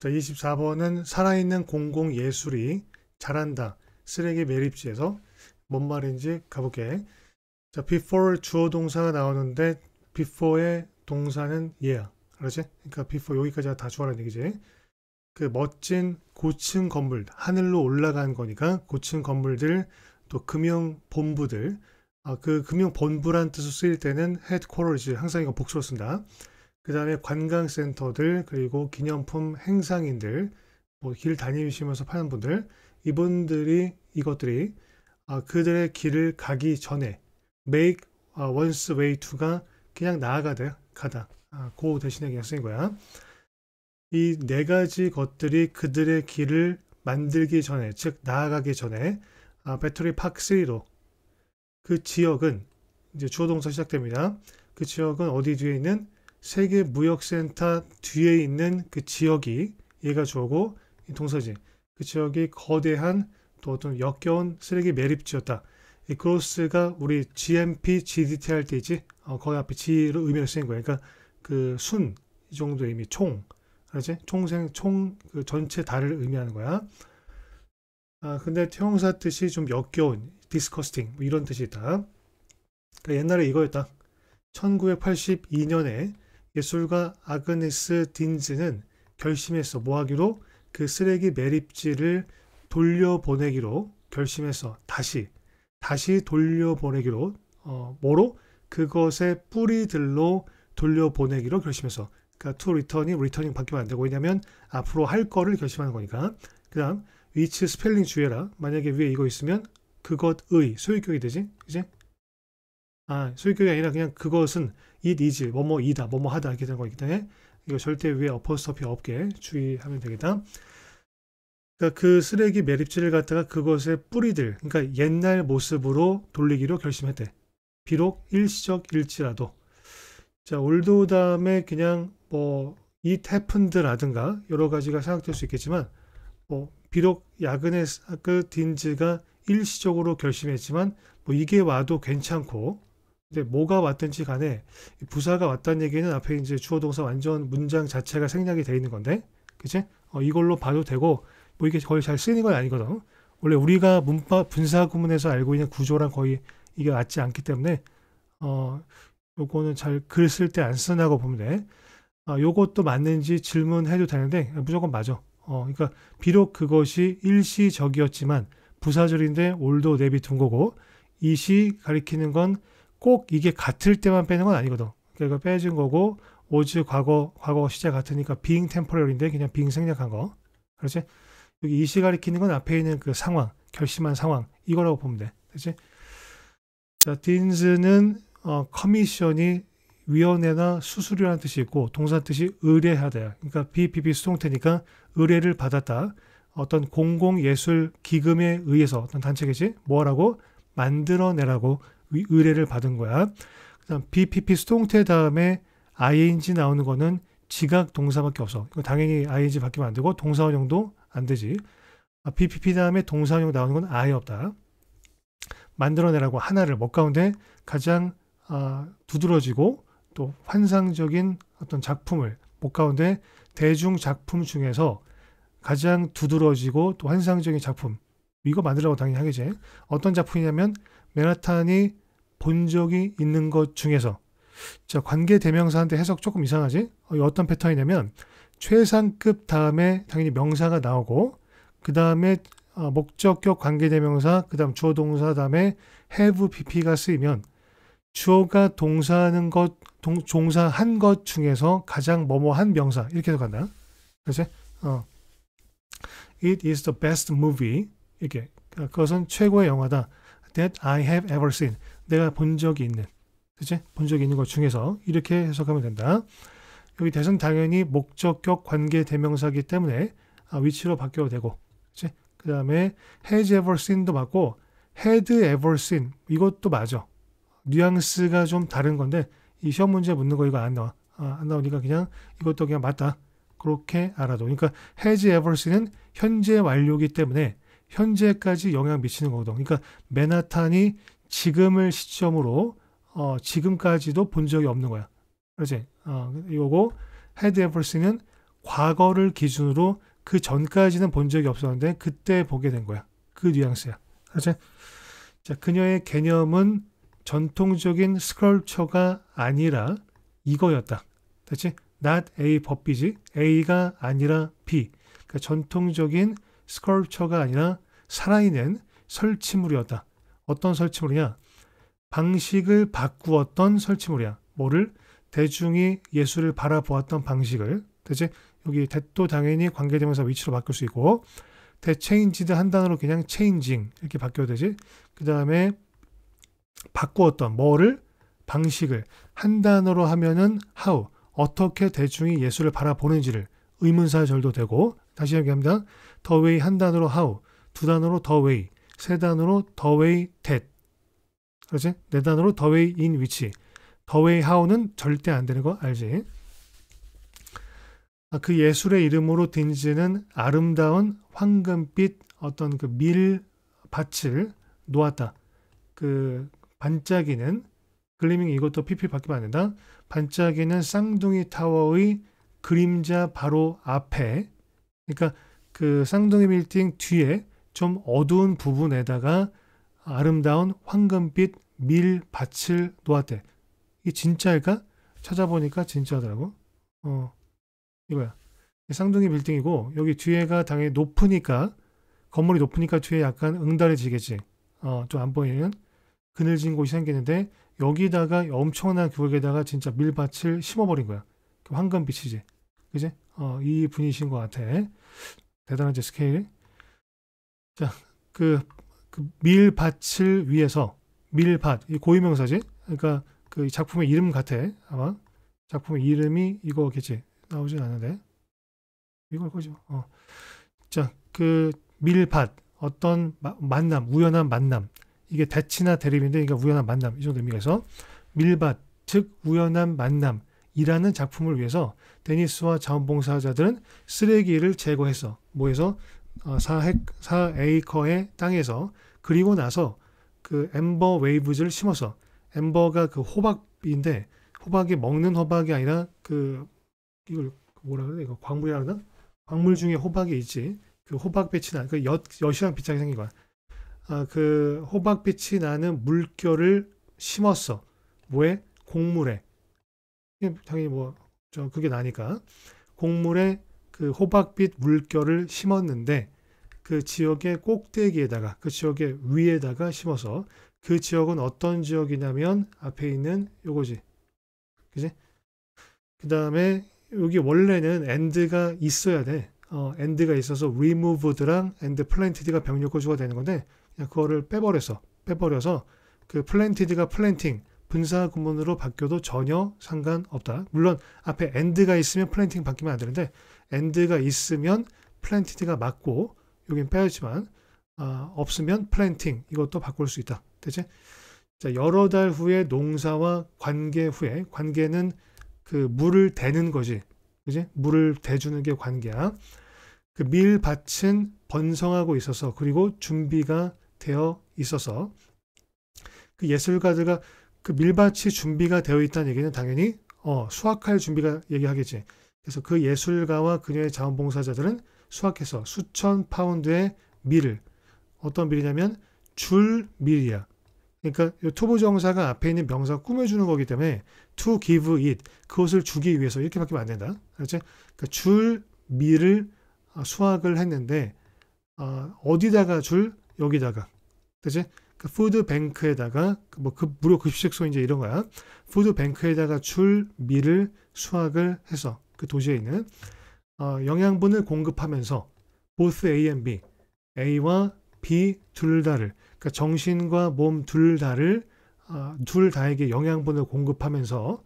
자, 24번은 살아있는 공공예술이 잘한다. 쓰레기 매립지에서 뭔 말인지 가볼게. 자, before 주어 동사가 나오는데 before의 동사는 얘야. 알았지? 그러니까 before 여기까지 다 주어라는 얘기지. 그 멋진 고층 건물, 하늘로 올라간 거니까 고층 건물들, 또 금융 본부들, 아, 그 금융 본부란 뜻을 쓰일 때는 headquarters, 항상 이거 복수로 쓴다. 그 다음에 관광센터들 그리고 기념품 행상인들 뭐 길 다니시면서 파는 분들 이분들이 이것들이 아, 그들의 길을 가기 전에 make 아, once way to가 그냥 나아가다 가다 아, 그 대신에 그냥 쓰인 거야 이 네 가지 것들이 그들의 길을 만들기 전에 즉 나아가기 전에 아, 배터리 팍3로 그 지역은 이제 주어동사 시작됩니다 그 지역은 어디 뒤에 있는 세계 무역센터 뒤에 있는 그 지역이 얘가 주어고 이동서지그 지역이 거대한 또 어떤 역겨운 쓰레기 매립지였다. 이 그로스가 우리 GMP, GDT 할 때이지 어, 거기 앞에 G로 의미를 쓰인 거야. 그러니까 그 순 이 정도 의미 의 총, 알지? 총생 총 그 전체 달을 의미하는 거야. 아 근데 태용사 뜻이 좀 역겨운, 디스커스팅 뭐 이런 뜻이 있다. 그러니까 옛날에 이거였다. 1982년에 예술가 아그네스 딘즈는 결심해서 뭐하기로 그 쓰레기 매립지를 돌려보내기로 결심해서 다시 다시 돌려보내기로 어, 뭐로 그것의 뿌리들로 돌려보내기로 결심해서 그러니까 to return이 returning 바뀌안 되고 왜냐면 앞으로 할 거를 결심하는 거니까 그다음 위치 스펠링 주의라 만약에 위에 이거 있으면 그것의 소유격이 되지 이제 아, 소유격이 아니라 그냥 그것은 it is, 뭐뭐이다, 뭐 뭐하다 이렇게 되는 거기 때문에 이거 절대 위에 어퍼스터피 없게 주의하면 되겠다. 그러니까 그 쓰레기 매립지를 갖다가 그것의 뿌리들, 그러니까 옛날 모습으로 돌리기로 결심했대. 비록 일시적일지라도. 자, 올드 다음에 그냥 뭐 이 태픈드라든가 여러 가지가 생각될 수 있겠지만 뭐 비록 야근의 그 딘즈가 일시적으로 결심했지만 뭐 이게 와도 괜찮고 근데 뭐가 왔든지 간에 부사가 왔다는 얘기는 앞에 이제 주어동사 완전 문장 자체가 생략이 돼 있는 건데, 그치? 어, 이걸로 봐도 되고, 뭐 이게 거의 잘 쓰이는 건 아니거든. 원래 우리가 문법 분사 구문에서 알고 있는 구조랑 거의 이게 맞지 않기 때문에, 어, 요거는 잘 글 쓸 때 안 쓰나고 보면 돼. 아, 요것도 맞는지 질문해도 되는데, 아, 무조건 맞아. 어, 그러니까 비록 그것이 일시적이었지만 부사절인데 올도 내비둔 거고 이시 가리키는 건꼭 이게 같을 때만 빼는 건 아니거든. 그러니까 빼준 거고 오즈 과거 과거 시제 같으니까 빙템 i 러리인데 그냥 빙 생략한 거. 그렇지? 여기 이시 가리키는 건 앞에 있는 그 상황, 결심한 상황 이거라고 보면 돼. 그렇지? 자, 딘즈는 어, 커미션이 위원회나 수수료라는 뜻이 있고 동사 뜻이 의뢰하다. 그러니까 BPP 수동태니까 의뢰를 받았다. 어떤 공공예술 기금에 의해서 어떤 단체겠지? 뭐라고? 만들어내라고 의뢰를 받은 거야. 그다음 BPP 수동태 다음에 ing 나오는 거는 지각 동사밖에 없어. 이거 당연히 ing 바뀌면 안 되고 동사원형도 안 되지. 아, BPP 다음에 동사원형 나오는 건 아예 없다. 만들어내라고 하나를 먹 가운데 가장 아, 두드러지고 또 환상적인 어떤 작품을 목 가운데 대중 작품 중에서 가장 두드러지고 또 환상적인 작품 이거 만들라고 당연히 하겠지 어떤 작품이냐면 맨하탄이 본 적이 있는 것 중에서 자 관계 대명사한테 해석 조금 이상하지? 어, 어떤 패턴이냐면 최상급 다음에 당연히 명사가 나오고 그 다음에 어, 목적격 관계 대명사 그 다음 주어 동사 다음에 have pp가 쓰이면 주어가 동사하는 것 동, 종사한 것 중에서 가장 뭐뭐한 명사 이렇게 해서 간다. 그래서 어, It is the best movie 이렇게 그것은 최고의 영화다 that I have ever seen. 내가 본 적이 있는, 그치? 본 적이 있는 것 중에서 이렇게 해석하면 된다. 여기 대선 당연히 목적격 관계 대명사기 때문에 아, 위치로 바뀌어도 되고, 그치? 그 다음에 has ever seen도 맞고, had ever seen 이것도 맞아. 뉘앙스가 좀 다른 건데 이 시험 문제 묻는 거 이거 안 나와. 아, 안 나오니까 그냥 이것도 그냥 맞다. 그렇게 알아도. 그러니까 has ever seen은 현재 완료기 때문에 현재까지 영향 미치는 거거든. 그러니까 맨하탄이 지금을 시점으로 어, 지금까지도 본 적이 없는 거야. 그렇지? 어, 요거 헤드 앰플스는 과거를 기준으로 그 전까지는 본 적이 없었는데 그때 보게 된 거야. 그 뉘앙스야. 그렇지? 자, 그녀의 개념은 전통적인 스컬처가 아니라 이거였다. 그렇지? not A b u 지 A가 아니라 B. 그러니까 전통적인 스컬처가 아니라 살아있는 설치물이었다. 어떤 설치물이냐? 방식을 바꾸었던 설치물이야. 뭐를? 대중이 예수를 바라보았던 방식을. 대체 여기 대도 당연히 관계대명사 위치로 바뀔 수 있고 대체인지드 한 단어로 그냥 체인징 이렇게 바뀌어야 되지. 그 다음에 바꾸었던 뭐를? 방식을 한 단어로 하면은 how 어떻게 대중이 예수를 바라보는지를 의문사 절도 되고 다시 얘기합니다. 더웨이 한 단어로 how 두 단어로 더웨이 세단으로 the way that. 그렇지? 네단으로 the way in which. the way how는 절대 안 되는 거 알지? 아, 그 예술의 이름으로 딘지는 아름다운 황금빛 어떤 그 밀밭을 놓았다. 그 반짝이는 글리밍 이것도 피피 p 밖에 안 된다. 반짝이는 쌍둥이 타워의 그림자 바로 앞에 그러니까 그 쌍둥이 빌딩 뒤에 좀 어두운 부분에다가 아름다운 황금빛 밀밭을 놓았대. 이게 진짜일까? 찾아보니까 진짜더라고. 어, 이거야. 쌍둥이 빌딩이고 여기 뒤에가 당연히 높으니까 건물이 높으니까 뒤에 약간 응달해지겠지. 어, 좀 안 보이는 그늘진 곳이 생기는데 여기다가 엄청난 규격에다가 진짜 밀밭을 심어버린 거야. 그 황금빛이지. 그지? 어, 이 분이신 것 같아. 대단한지 스케일. 자, 그, 그 밀밭을 위해서 밀밭 이 고유명사지. 그러니까 그 작품의 이름 같아 아마 작품의 이름이 이거겠지 나오진 않는데 이걸 거죠. 어. 자, 그 밀밭 어떤 마, 만남 우연한 만남 이게 대치나 대립인데 그러니까 우연한 만남 이 정도 의미에서 밀밭 즉 우연한 만남이라는 작품을 위해서 데니스와 자원봉사자들은 쓰레기를 제거해서 뭐해서 4헥 아, 4에이커의 땅에서 그리고 나서 그 엠버 웨이브즈를 심어서 엠버가 그 호박인데 호박이 먹는 호박이 아니라 그 이걸 뭐라 그래 이거 광물이라 그러나 광물 중에 호박이 있지 그 호박빛이 나그 엿이랑 비슷하게 생긴 거야 아, 그 호박빛이 나는 물결을 심었어 뭐에 곡물에 당연히 뭐 저 그게 나니까 곡물에 그 호박빛 물결을 심었는데 그 지역의 꼭대기에다가 그 지역의 위에다가 심어서 그 지역은 어떤 지역이냐면 앞에 있는 요거지. 그지? 그 다음에 여기 원래는 e 드가 있어야 돼. 어, end가 있어서 removed랑 end planted가 병력 구조가 되는 건데 그냥 그거를 빼버려서 빼버려서 그 planted가 planting 분사 구문으로 바뀌어도 전혀 상관없다. 물론 앞에 and가 있으면 플랜팅 바뀌면 안 되는데 and가 있으면 플랜티드가 맞고 여긴 빼야지만 어, 없으면 플랜팅 이것도 바꿀 수 있다. 대체 자, 여러 달 후에 농사와 관계 후에 관계는 그 물을 대는 거지. 그지? 물을 대주는 게 관계야. 그 밀밭은 번성하고 있어서 그리고 준비가 되어 있어서 그 예술가들과 그 밀밭이 준비가 되어 있다는 얘기는 당연히 어, 수확할 준비가 얘기하겠지. 그래서 그 예술가와 그녀의 자원봉사자들은 수확해서 수천 파운드의 밀을 어떤 밀이냐면 줄 밀이야. 그러니까 투부 정사가 앞에 있는 명사 꾸며주는 거기 때문에 to give it 그것을 주기 위해서 이렇게 바뀌면 안 된다. 그렇지? 그러니까 줄 밀을 아, 수확을 했는데 아, 어, 디다가줄 여기다가 그렇지? 푸드뱅크에다가 뭐그 뭐 무료 급식소 이제 이런 거야. 푸드뱅크에다가 줄 밀을 수확을 해서 그 도시에 있는 어, 영양분을 공급하면서 보스 t h A and B, A와 B 둘 다를 그러니까 정신과 몸 둘 다를 어, 둘 다에게 영양분을 공급하면서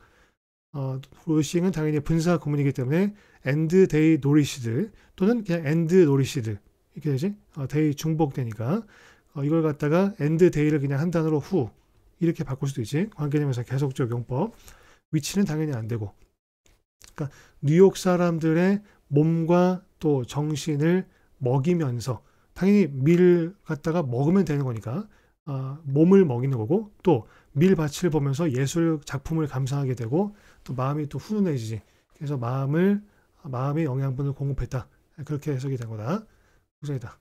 어, 로싱은 당연히 분사 구문이기 때문에 e 드 데이 노리시드 또는 그냥 e 드 노리시드 이렇게 되지 어, 데이 중복되니까 어, 이걸 갖다가 end day를 그냥 한 단어로 후 이렇게 바꿀 수도 있지. 관계대명서 계속적 용법. 위치는 당연히 안 되고. 그러니까 뉴욕 사람들의 몸과 또 정신을 먹이면서 당연히 밀 갖다가 먹으면 되는 거니까 어, 몸을 먹이는 거고 또 밀밭을 보면서 예술 작품을 감상하게 되고 또 마음이 또 훈훈해지지. 그래서 마음을 마음의 영양분을 공급했다. 그렇게 해석이 된 거다. 구성이다.